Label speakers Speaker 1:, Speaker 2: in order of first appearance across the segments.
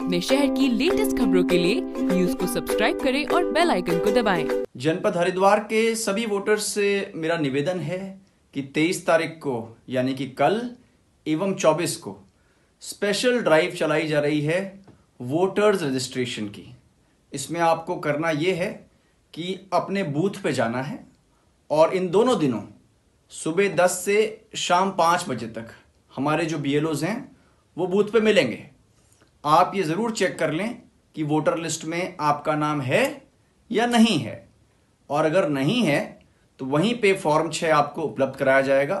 Speaker 1: अपने शहर की लेटेस्ट खबरों के लिए न्यूज को सब्सक्राइब करें और बेल आइकन को दबाएं। जनपद हरिद्वार के सभी वोटर्स से मेरा निवेदन है कि 23 तारीख को यानी कि कल एवं 24 को स्पेशल ड्राइव चलाई जा रही है वोटर्स रजिस्ट्रेशन की इसमें आपको करना ये है कि अपने बूथ पे जाना है और इन दोनों दिनों सुबह 10 से शाम 5 बजे तक हमारे जो बी हैं वो बूथ पे मिलेंगे आप ये ज़रूर चेक कर लें कि वोटर लिस्ट में आपका नाम है या नहीं है और अगर नहीं है तो वहीं पे फॉर्म छः आपको उपलब्ध कराया जाएगा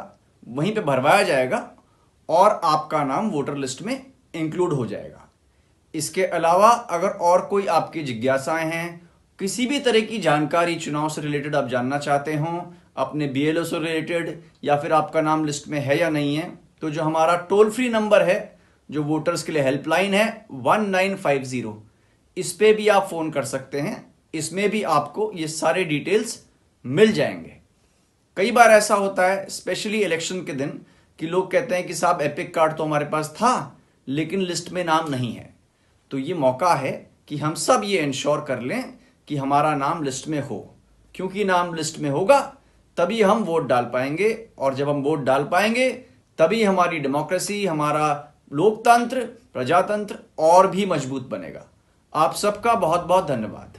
Speaker 1: वहीं पे भरवाया जाएगा और आपका नाम वोटर लिस्ट में इंक्लूड हो जाएगा इसके अलावा अगर और कोई आपकी जिज्ञासाएं हैं किसी भी तरह की जानकारी चुनाव से रिलेटेड आप जानना चाहते हों अपने बी से रिलेटेड या फिर आपका नाम लिस्ट में है या नहीं है तो जो हमारा टोल फ्री नंबर है जो वोटर्स के लिए हेल्पलाइन है वन नाइन फाइव ज़ीरो इस पर भी आप फ़ोन कर सकते हैं इसमें भी आपको ये सारे डिटेल्स मिल जाएंगे कई बार ऐसा होता है स्पेशली इलेक्शन के दिन कि लोग कहते हैं कि साहब एपिक कार्ड तो हमारे पास था लेकिन लिस्ट में नाम नहीं है तो ये मौका है कि हम सब ये इंश्योर कर लें कि हमारा नाम लिस्ट में हो क्योंकि नाम लिस्ट में होगा तभी हम वोट डाल पाएंगे और जब हम वोट डाल पाएंगे तभी हमारी डेमोक्रेसी हमारा लोकतंत्र प्रजातंत्र और भी मजबूत बनेगा आप सबका बहुत बहुत धन्यवाद